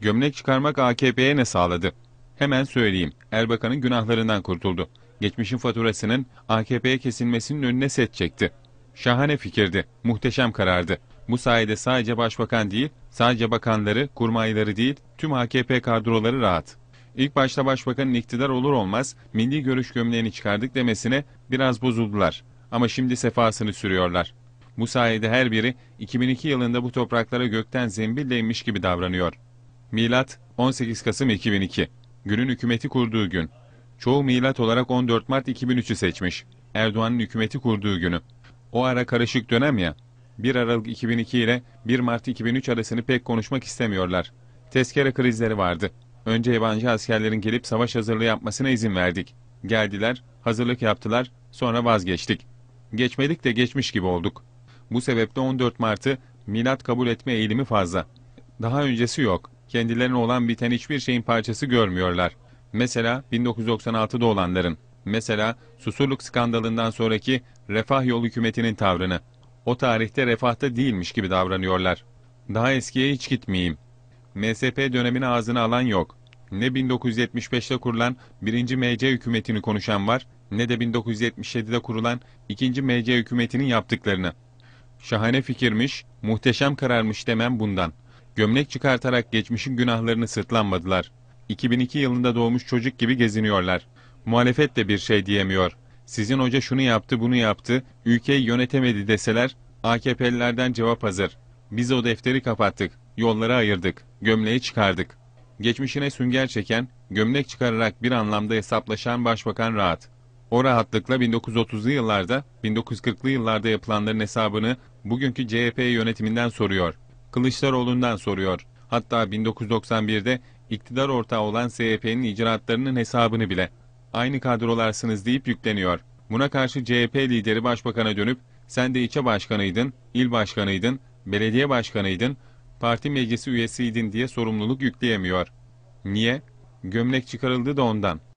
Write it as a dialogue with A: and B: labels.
A: Gömlek çıkarmak AKP'ye ne sağladı? Hemen söyleyeyim. Erbakan'ın günahlarından kurtuldu. Geçmişin faturasının AKP'ye kesilmesinin önüne set çekti. Şahane fikirdi. Muhteşem karardı. Bu sayede sadece başbakan değil, sadece bakanları, kurmayları değil, tüm AKP kadroları rahat. İlk başta başbakanın iktidar olur olmaz milli görüş gömleğini çıkardık demesine biraz bozuldular. Ama şimdi sefasını sürüyorlar. Bu sayede her biri 2002 yılında bu topraklara gökten zembille inmiş gibi davranıyor. Milat 18 Kasım 2002. Günün hükümeti kurduğu gün. Çoğu milat olarak 14 Mart 2003'ü seçmiş. Erdoğan'ın hükümeti kurduğu günü. O ara karışık dönem ya. 1 Aralık 2002 ile 1 Mart 2003 arasını pek konuşmak istemiyorlar. Tezkere krizleri vardı. Önce yabancı askerlerin gelip savaş hazırlığı yapmasına izin verdik. Geldiler, hazırlık yaptılar, sonra vazgeçtik. Geçmedik de geçmiş gibi olduk. Bu sebeple 14 Mart'ı milat kabul etme eğilimi fazla. Daha öncesi yok kendilerine olan biten hiçbir şeyin parçası görmüyorlar. Mesela 1996'da olanların, mesela Susurluk skandalından sonraki Refah Yol hükümetinin tavrını. O tarihte refahta değilmiş gibi davranıyorlar. Daha eskiye hiç gitmeyeyim. MSP dönemini ağzına alan yok. Ne 1975'te kurulan 1. MC hükümetini konuşan var, ne de 1977'de kurulan 2. MC hükümetinin yaptıklarını. Şahane fikirmiş, muhteşem kararmış demem bundan.'' Gömlek çıkartarak geçmişin günahlarını sırtlanmadılar. 2002 yılında doğmuş çocuk gibi geziniyorlar. Muhalefet de bir şey diyemiyor. Sizin hoca şunu yaptı bunu yaptı, ülkeyi yönetemedi deseler AKP'lilerden cevap hazır. Biz o defteri kapattık, yolları ayırdık, gömleği çıkardık. Geçmişine sünger çeken, gömlek çıkararak bir anlamda hesaplaşan başbakan rahat. O rahatlıkla 1930'lu yıllarda, 1940'lı yıllarda yapılanların hesabını bugünkü CHP yönetiminden soruyor. Kılıçdaroğlu'ndan soruyor. Hatta 1991'de iktidar ortağı olan CHP'nin icraatlarının hesabını bile. Aynı kadrolarsınız deyip yükleniyor. Buna karşı CHP lideri başbakana dönüp sen de ilçe başkanıydın, il başkanıydın, belediye başkanıydın, parti meclisi üyesiydin diye sorumluluk yükleyemiyor. Niye? Gömlek çıkarıldı da ondan.